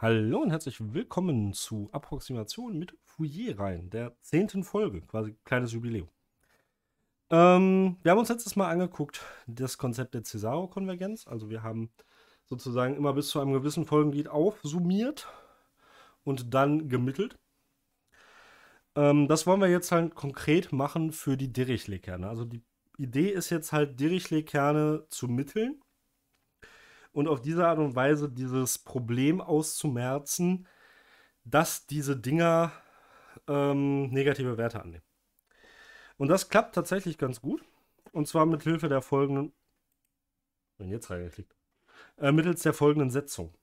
Hallo und herzlich willkommen zu Approximation mit Fourier rein, der zehnten Folge, quasi kleines Jubiläum. Ähm, wir haben uns letztes Mal angeguckt, das Konzept der Cesaro-Konvergenz. Also wir haben sozusagen immer bis zu einem gewissen Folgenlied aufsummiert und dann gemittelt. Ähm, das wollen wir jetzt halt konkret machen für die Dirichlet-Kerne. Also die Idee ist jetzt halt, Dirichlet-Kerne zu mitteln und auf diese Art und Weise dieses Problem auszumerzen, dass diese Dinger ähm, negative Werte annehmen. Und das klappt tatsächlich ganz gut. Und zwar mit Hilfe der folgenden. Wenn jetzt reingeklickt. Äh, mittels der folgenden Setzung.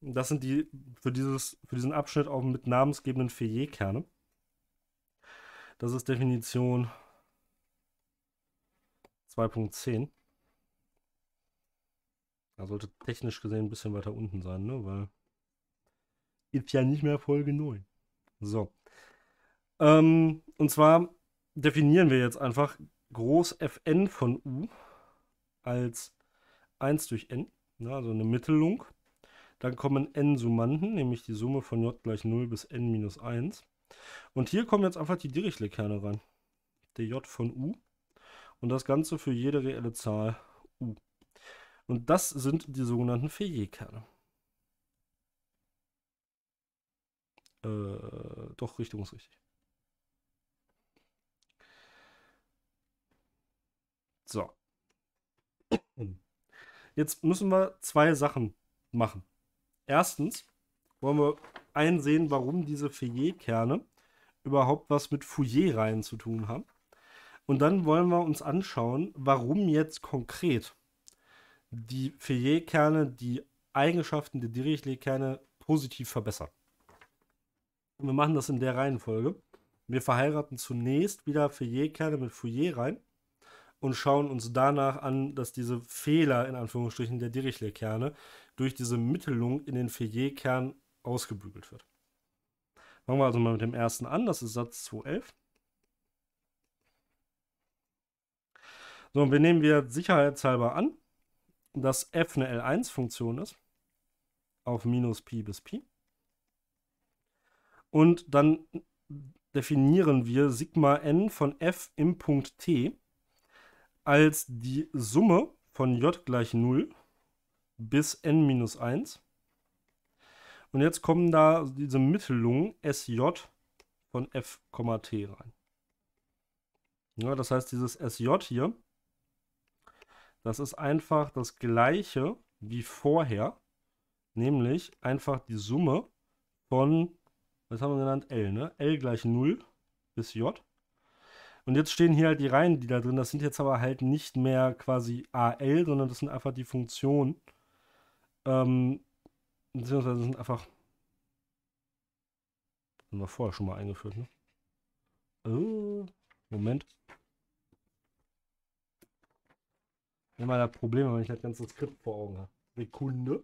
Das sind die für, dieses, für diesen Abschnitt auch mit namensgebenden Ferrier-Kerne. Das ist Definition 2.10. Er sollte technisch gesehen ein bisschen weiter unten sein, ne? Weil ist ja nicht mehr Folge 9. So. Ähm, und zwar definieren wir jetzt einfach groß Fn von U als 1 durch n, ne? also eine Mittelung. Dann kommen n Summanden, nämlich die Summe von j gleich 0 bis n minus 1. Und hier kommen jetzt einfach die Dirichlet-Kerne rein. j von U. Und das Ganze für jede reelle Zahl und das sind die sogenannten Feuilletkerne. Äh, doch, Richtung ist richtig. So. Jetzt müssen wir zwei Sachen machen. Erstens wollen wir einsehen, warum diese Fouillet-Kerne überhaupt was mit Fourier-Reihen zu tun haben. Und dann wollen wir uns anschauen, warum jetzt konkret die Ferrier-Kerne, die Eigenschaften der Dirichlet-Kerne positiv verbessern. Und wir machen das in der Reihenfolge. Wir verheiraten zunächst wieder Ferrier-Kerne mit Fourier rein und schauen uns danach an, dass diese Fehler in Anführungsstrichen der Dirichlet-Kerne durch diese Mittelung in den Ferrier-Kern ausgebügelt wird. Fangen wir also mal mit dem ersten an, das ist Satz 211. So, und wir nehmen wir sicherheitshalber an, dass f eine L1-Funktion ist, auf minus Pi bis Pi. Und dann definieren wir Sigma n von f im Punkt t als die Summe von j gleich 0 bis n minus 1. Und jetzt kommen da diese Mittelungen sj von f, t rein. Ja, das heißt, dieses sj hier das ist einfach das gleiche wie vorher, nämlich einfach die Summe von, was haben wir genannt, L, ne? L gleich 0 bis J. Und jetzt stehen hier halt die Reihen, die da drin, das sind jetzt aber halt nicht mehr quasi AL, sondern das sind einfach die Funktionen, ähm, beziehungsweise das sind einfach, das haben wir vorher schon mal eingeführt, ne? Oh, Moment. Immer das Problem, wenn ich das ganze Skript vor Augen habe. Sekunde.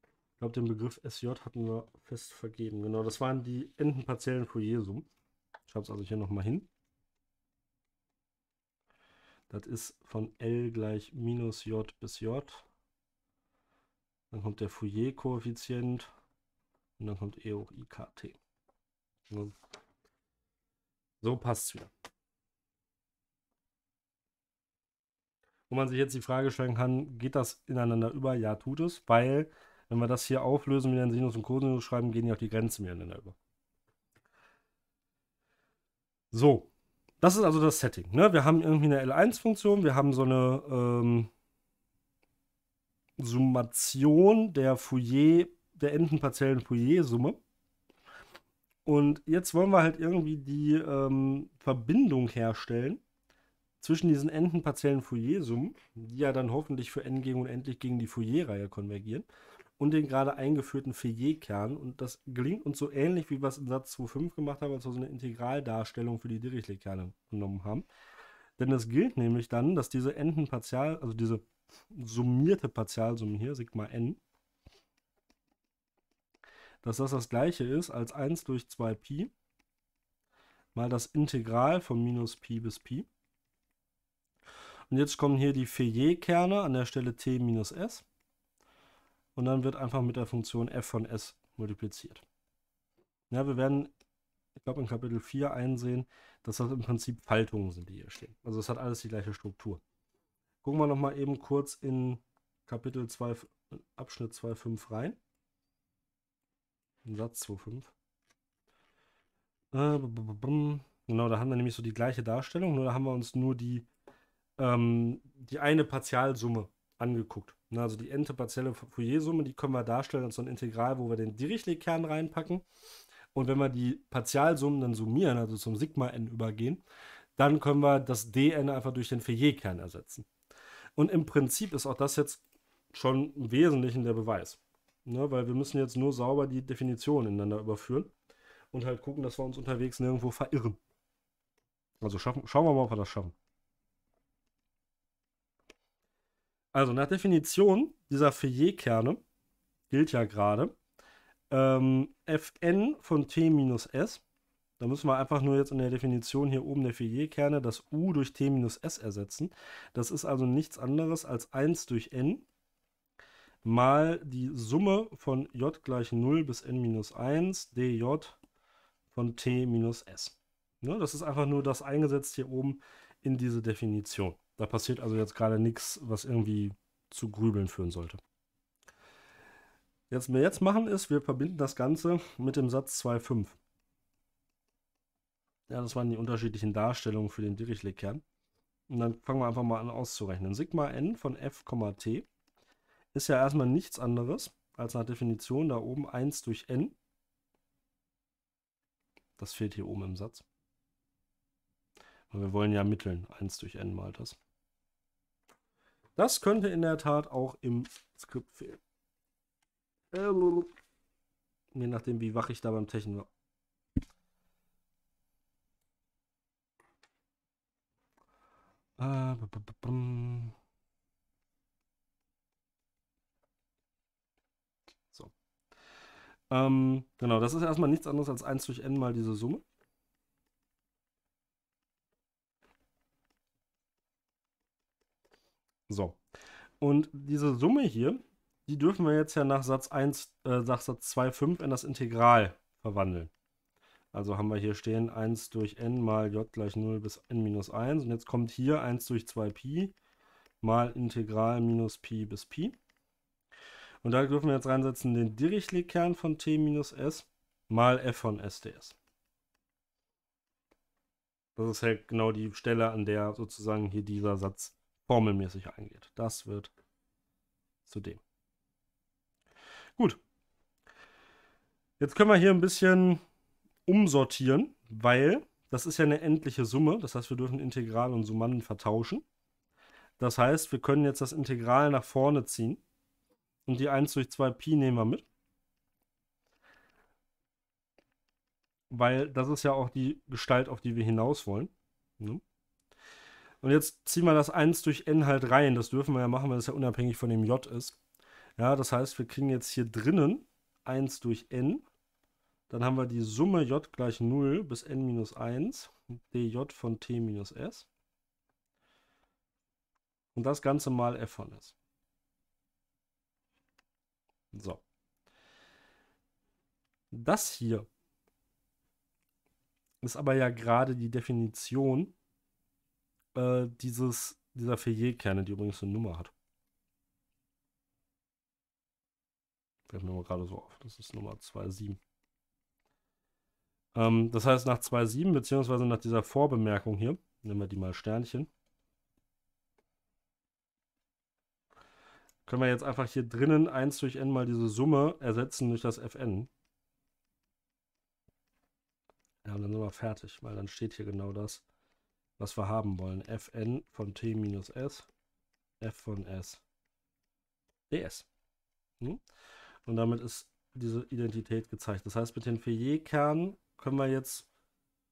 Ich glaube, den Begriff SJ hatten wir fest vergeben. Genau, das waren die Endenparzellen für Jesum. Ich schreibe es also hier nochmal hin. Das ist von L gleich minus J bis J. Dann kommt der Fourier-Koeffizient und dann kommt E hoch IKT. So passt es wieder. wo man sich jetzt die Frage stellen kann, geht das ineinander über? Ja, tut es, weil wenn wir das hier auflösen mit in Sinus und Cosinus schreiben, gehen ja auch die Grenzen miteinander über. So, das ist also das Setting. Ne? Wir haben irgendwie eine L1-Funktion, wir haben so eine ähm, Summation der Fourier, der endenpartiellen Fourier-Summe. Und jetzt wollen wir halt irgendwie die ähm, Verbindung herstellen zwischen diesen endenpartiellen Fourier-Summen, die ja dann hoffentlich für n gegen unendlich gegen die Fourier-Reihe konvergieren, und den gerade eingeführten Fourier-Kern. Und das gelingt uns so ähnlich, wie wir es in Satz 2.5 gemacht haben, als wir so eine Integraldarstellung für die Dirichlet-Kerne genommen haben. Denn es gilt nämlich dann, dass diese enden Endenpartial, also diese summierte Partialsumme hier, Sigma n, dass das das gleiche ist als 1 durch 2pi mal das Integral von minus pi bis pi. Und jetzt kommen hier die Fourier-Kerne an der Stelle t minus s. Und dann wird einfach mit der Funktion f von s multipliziert. Ja, wir werden, ich glaube, in Kapitel 4 einsehen, dass das im Prinzip Faltungen sind, die hier stehen. Also es hat alles die gleiche Struktur. Gucken wir nochmal eben kurz in Kapitel 2, Abschnitt 2.5 rein. In Satz 2.5. Äh, genau, da haben wir nämlich so die gleiche Darstellung, nur da haben wir uns nur die ähm, die eine Partialsumme angeguckt. Ne, also die nte partielle Fourier-Summe, die können wir darstellen als so ein Integral, wo wir den Dirichlet-Kern reinpacken. Und wenn wir die Partialsummen dann summieren, also zum Sigma n übergehen, dann können wir das dn einfach durch den Fourier-Kern ersetzen. Und im Prinzip ist auch das jetzt schon im Wesentlichen der Beweis. Ne, weil wir müssen jetzt nur sauber die Definitionen ineinander überführen und halt gucken, dass wir uns unterwegs nirgendwo verirren. Also schaffen, schauen wir mal, ob wir das schaffen. Also nach Definition dieser Fourier-Kerne gilt ja gerade ähm, Fn von t minus s. Da müssen wir einfach nur jetzt in der Definition hier oben der Fourier-Kerne das u durch t minus s ersetzen. Das ist also nichts anderes als 1 durch n mal die Summe von j gleich 0 bis n minus 1 dj von t minus s. Ne, das ist einfach nur das eingesetzt hier oben in diese Definition. Da passiert also jetzt gerade nichts, was irgendwie zu Grübeln führen sollte. Jetzt, was wir jetzt machen, ist, wir verbinden das Ganze mit dem Satz 2,5. Ja, das waren die unterschiedlichen Darstellungen für den Dirichlet-Kern. Und dann fangen wir einfach mal an auszurechnen. Sigma n von f, t ist ja erstmal nichts anderes als nach Definition da oben 1 durch n. Das fehlt hier oben im Satz. Und wir wollen ja mitteln, 1 durch n mal das. Das könnte in der Tat auch im Skript fehlen. Ähm, je nachdem, wie wach ich da beim Technik So. Ähm, genau, das ist erstmal nichts anderes als 1 durch n mal diese Summe. So. Und diese Summe hier, die dürfen wir jetzt ja nach Satz 1, äh, nach Satz 2,5 in das Integral verwandeln. Also haben wir hier stehen 1 durch n mal j gleich 0 bis n minus 1. Und jetzt kommt hier 1 durch 2pi mal Integral minus pi bis pi. Und da dürfen wir jetzt reinsetzen den Dirichlet-Kern von t minus s mal f von s ds. Das ist halt genau die Stelle, an der sozusagen hier dieser Satz formelmäßig eingeht. Das wird zu dem. Gut. Jetzt können wir hier ein bisschen umsortieren, weil das ist ja eine endliche Summe. Das heißt, wir dürfen Integral und Summanden vertauschen. Das heißt, wir können jetzt das Integral nach vorne ziehen und die 1 durch 2 Pi nehmen wir mit. Weil das ist ja auch die Gestalt, auf die wir hinaus wollen. Ne? Und jetzt ziehen wir das 1 durch n halt rein. Das dürfen wir ja machen, weil es ja unabhängig von dem j ist. Ja, das heißt, wir kriegen jetzt hier drinnen 1 durch n. Dann haben wir die Summe j gleich 0 bis n minus 1, dj von t minus s. Und das Ganze mal f von s. So. Das hier ist aber ja gerade die Definition äh, dieses, dieser Ferrier-Kerne, die übrigens eine Nummer hat. Fällt mir mal gerade so auf. Das ist Nummer 2,7. Ähm, das heißt, nach 2,7, beziehungsweise nach dieser Vorbemerkung hier, nehmen wir die mal Sternchen, können wir jetzt einfach hier drinnen 1 durch n mal diese Summe ersetzen durch das fn. Ja, und dann sind wir fertig, weil dann steht hier genau das was wir haben wollen. fn von t minus s, f von s, ds. Hm? Und damit ist diese Identität gezeigt. Das heißt, mit den Fourier-Kernen können wir jetzt,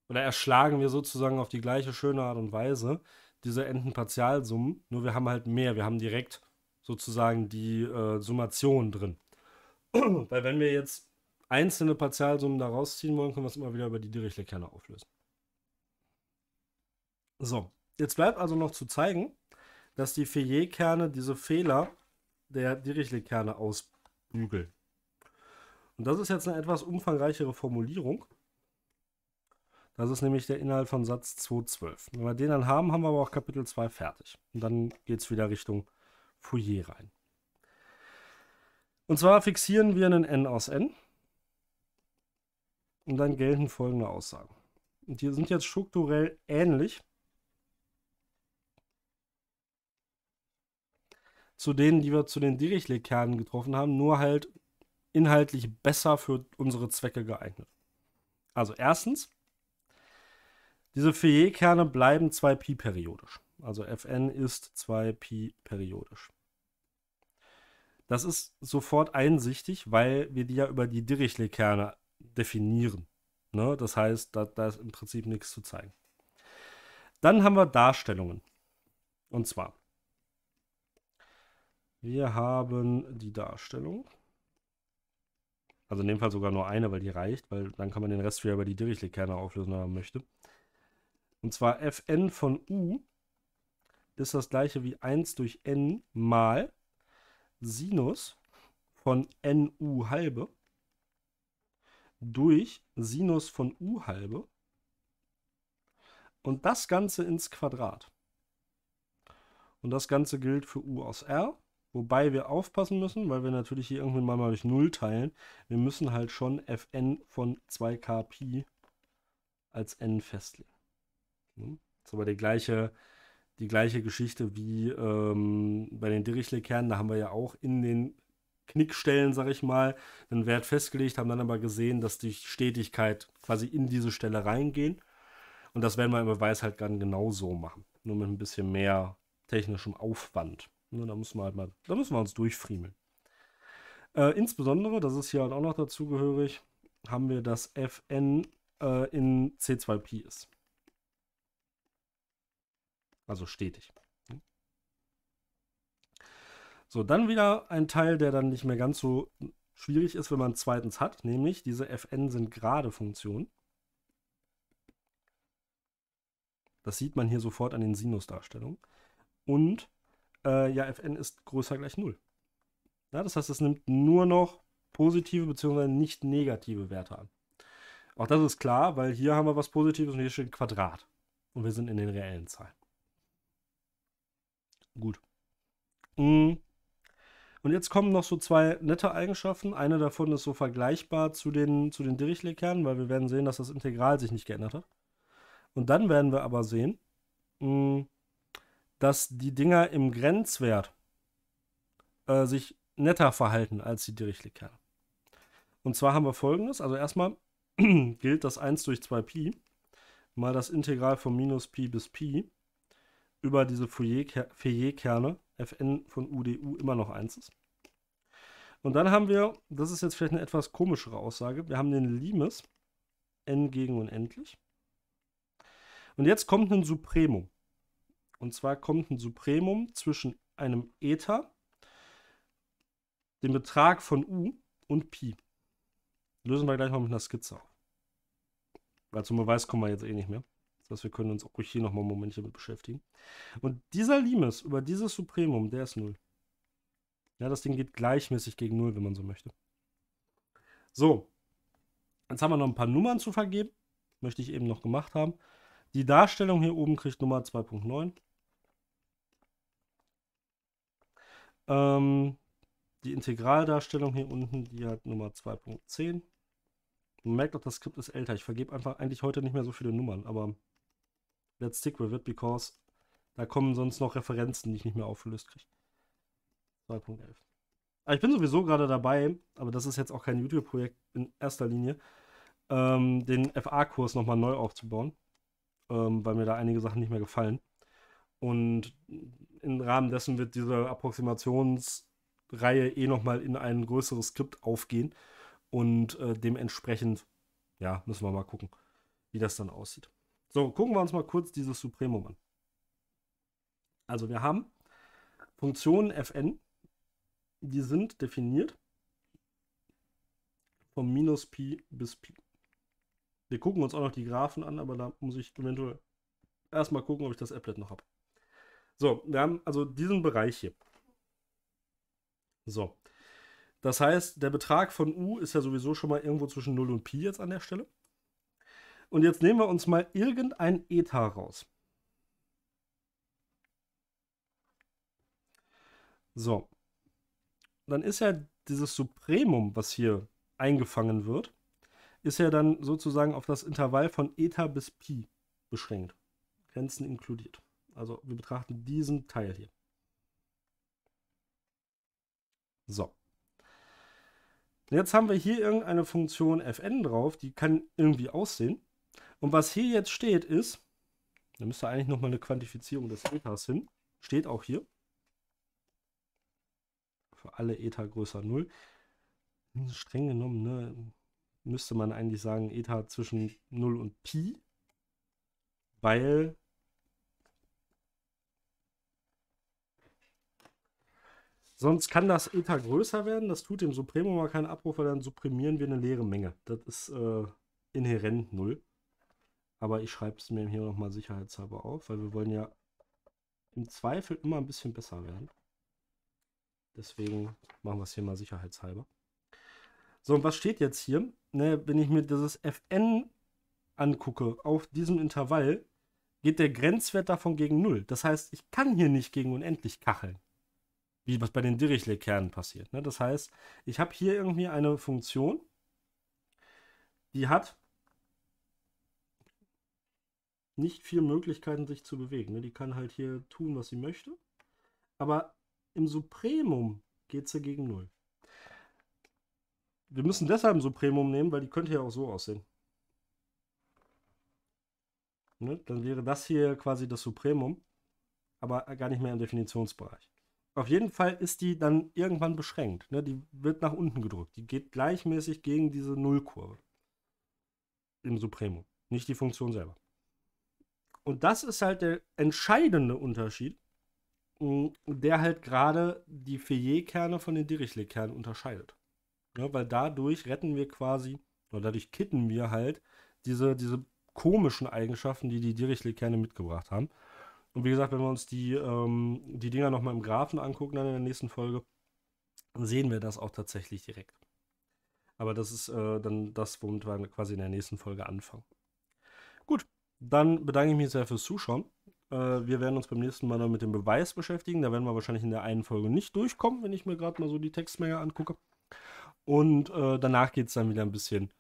oder erschlagen wir sozusagen auf die gleiche schöne Art und Weise diese Entenpartialsummen, nur wir haben halt mehr, wir haben direkt sozusagen die äh, Summation drin. Weil wenn wir jetzt einzelne Partialsummen da rausziehen wollen, können wir es immer wieder über die Dirichlet-Kerne auflösen. So, jetzt bleibt also noch zu zeigen, dass die Fayet-Kerne diese Fehler der Dirichlet-Kerne ausbügeln. Und das ist jetzt eine etwas umfangreichere Formulierung. Das ist nämlich der Inhalt von Satz 2.12. Wenn wir den dann haben, haben wir aber auch Kapitel 2 fertig. Und dann geht es wieder Richtung Fourier rein. Und zwar fixieren wir einen n aus n. Und dann gelten folgende Aussagen. Und die sind jetzt strukturell ähnlich, zu denen, die wir zu den Dirichlet-Kernen getroffen haben, nur halt inhaltlich besser für unsere Zwecke geeignet. Also erstens, diese Fourier-Kerne bleiben 2pi periodisch. Also Fn ist 2pi periodisch. Das ist sofort einsichtig, weil wir die ja über die Dirichlet-Kerne definieren. Ne? Das heißt, da, da ist im Prinzip nichts zu zeigen. Dann haben wir Darstellungen. Und zwar wir haben die Darstellung. Also in dem Fall sogar nur eine, weil die reicht, weil dann kann man den Rest wieder über die Dirichlet-Kerne auflösen, wenn man möchte. Und zwar fn von u ist das gleiche wie 1 durch n mal Sinus von nu halbe durch Sinus von u halbe und das Ganze ins Quadrat. Und das Ganze gilt für u aus r Wobei wir aufpassen müssen, weil wir natürlich hier irgendwann mal, durch 0 teilen. Wir müssen halt schon fn von 2k Pi als n festlegen. Das ne? ist aber die gleiche, die gleiche Geschichte wie ähm, bei den Dirichlet-Kernen. Da haben wir ja auch in den Knickstellen, sag ich mal, einen Wert festgelegt, haben dann aber gesehen, dass die Stetigkeit quasi in diese Stelle reingehen. Und das werden wir im Beweis halt dann genauso machen. Nur mit ein bisschen mehr technischem Aufwand. Ne, da müssen wir halt mal, da müssen wir uns durchfriemeln. Äh, insbesondere, das ist hier halt auch noch dazugehörig, haben wir, dass Fn äh, in C2Pi ist. Also stetig. So, dann wieder ein Teil, der dann nicht mehr ganz so schwierig ist, wenn man zweitens hat, nämlich diese Fn sind gerade Funktionen. Das sieht man hier sofort an den Sinusdarstellungen. Und äh, ja, fn ist größer gleich 0. Ja, das heißt, es nimmt nur noch positive bzw. nicht negative Werte an. Auch das ist klar, weil hier haben wir was Positives und hier steht Quadrat. Und wir sind in den reellen Zahlen. Gut. Mhm. Und jetzt kommen noch so zwei nette Eigenschaften. Eine davon ist so vergleichbar zu den, zu den Dirichlet-Kernen, weil wir werden sehen, dass das Integral sich nicht geändert hat. Und dann werden wir aber sehen, mhm, dass die Dinger im Grenzwert äh, sich netter verhalten als die Dirichlet-Kerne. Und zwar haben wir folgendes: also erstmal gilt das 1 durch 2pi mal das Integral von minus pi bis pi über diese Fourier-Kerne fn von u du immer noch 1 ist. Und dann haben wir, das ist jetzt vielleicht eine etwas komischere Aussage, wir haben den Limes n gegen unendlich. Und jetzt kommt ein Supremum. Und zwar kommt ein Supremum zwischen einem Ether, dem Betrag von U und Pi. Lösen wir gleich mal mit einer Skizze auf. Weil zum Beweis kommen wir jetzt eh nicht mehr. Das heißt, wir können uns auch ruhig hier nochmal einen Moment damit beschäftigen. Und dieser Limes über dieses Supremum, der ist 0. Ja, das Ding geht gleichmäßig gegen 0, wenn man so möchte. So, jetzt haben wir noch ein paar Nummern zu vergeben. Möchte ich eben noch gemacht haben. Die Darstellung hier oben kriegt Nummer 2.9. Ähm, die Integraldarstellung hier unten, die hat Nummer 2.10. Man merkt auch, das Skript ist älter. Ich vergebe einfach eigentlich heute nicht mehr so viele Nummern, aber let's stick with it, because da kommen sonst noch Referenzen, die ich nicht mehr aufgelöst kriege. 2.11. Ah, ich bin sowieso gerade dabei, aber das ist jetzt auch kein YouTube-Projekt in erster Linie, ähm, den FA-Kurs nochmal neu aufzubauen, ähm, weil mir da einige Sachen nicht mehr gefallen. Und im Rahmen dessen wird diese Approximationsreihe eh nochmal in ein größeres Skript aufgehen. Und äh, dementsprechend, ja, müssen wir mal gucken, wie das dann aussieht. So, gucken wir uns mal kurz dieses Supremum an. Also wir haben Funktionen fn, die sind definiert von minus pi bis pi. Wir gucken uns auch noch die Graphen an, aber da muss ich eventuell erstmal gucken, ob ich das Applet noch habe. So, wir haben also diesen Bereich hier. So. Das heißt, der Betrag von U ist ja sowieso schon mal irgendwo zwischen 0 und Pi jetzt an der Stelle. Und jetzt nehmen wir uns mal irgendein Eta raus. So. Dann ist ja dieses Supremum, was hier eingefangen wird, ist ja dann sozusagen auf das Intervall von Eta bis Pi beschränkt. Grenzen inkludiert. Also wir betrachten diesen Teil hier. So. jetzt haben wir hier irgendeine Funktion fn drauf, die kann irgendwie aussehen. Und was hier jetzt steht ist, da müsste eigentlich nochmal eine Quantifizierung des Ethas hin, steht auch hier. Für alle Eta größer 0. Streng genommen, ne, müsste man eigentlich sagen, Eta zwischen 0 und Pi, weil Sonst kann das ETA größer werden, das tut dem Supremo mal keinen Abruf, weil dann supprimieren wir eine leere Menge. Das ist äh, inhärent null. Aber ich schreibe es mir hier nochmal sicherheitshalber auf, weil wir wollen ja im Zweifel immer ein bisschen besser werden. Deswegen machen wir es hier mal sicherheitshalber. So, und was steht jetzt hier? Ne, wenn ich mir dieses Fn angucke, auf diesem Intervall, geht der Grenzwert davon gegen 0. Das heißt, ich kann hier nicht gegen unendlich kacheln wie was bei den Dirichlet-Kernen passiert. Ne? Das heißt, ich habe hier irgendwie eine Funktion, die hat nicht viel Möglichkeiten, sich zu bewegen. Ne? Die kann halt hier tun, was sie möchte. Aber im Supremum geht sie gegen Null. Wir müssen deshalb ein Supremum nehmen, weil die könnte ja auch so aussehen. Ne? Dann wäre das hier quasi das Supremum, aber gar nicht mehr im Definitionsbereich. Auf jeden Fall ist die dann irgendwann beschränkt. Ne? Die wird nach unten gedrückt. Die geht gleichmäßig gegen diese Nullkurve im Supremo, nicht die Funktion selber. Und das ist halt der entscheidende Unterschied, hm, der halt gerade die Ferrier-Kerne von den Dirichlet-Kernen unterscheidet. Ja, ne? weil dadurch retten wir quasi, oder dadurch kitten wir halt diese, diese komischen Eigenschaften, die die Dirichlet-Kerne mitgebracht haben. Und wie gesagt, wenn wir uns die, ähm, die Dinger nochmal im Graphen angucken, dann in der nächsten Folge, sehen wir das auch tatsächlich direkt. Aber das ist äh, dann das, womit wir quasi in der nächsten Folge anfangen. Gut, dann bedanke ich mich sehr fürs Zuschauen. Äh, wir werden uns beim nächsten Mal dann mit dem Beweis beschäftigen. Da werden wir wahrscheinlich in der einen Folge nicht durchkommen, wenn ich mir gerade mal so die Textmenge angucke. Und äh, danach geht es dann wieder ein bisschen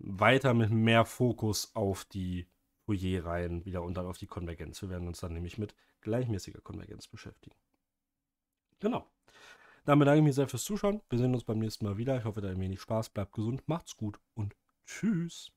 weiter mit mehr Fokus auf die Fourier rein wieder und dann auf die Konvergenz. Wir werden uns dann nämlich mit gleichmäßiger Konvergenz beschäftigen. Genau. Dann bedanke ich mich sehr fürs Zuschauen. Wir sehen uns beim nächsten Mal wieder. Ich hoffe, da ein wenig Spaß. Bleibt gesund, macht's gut und tschüss.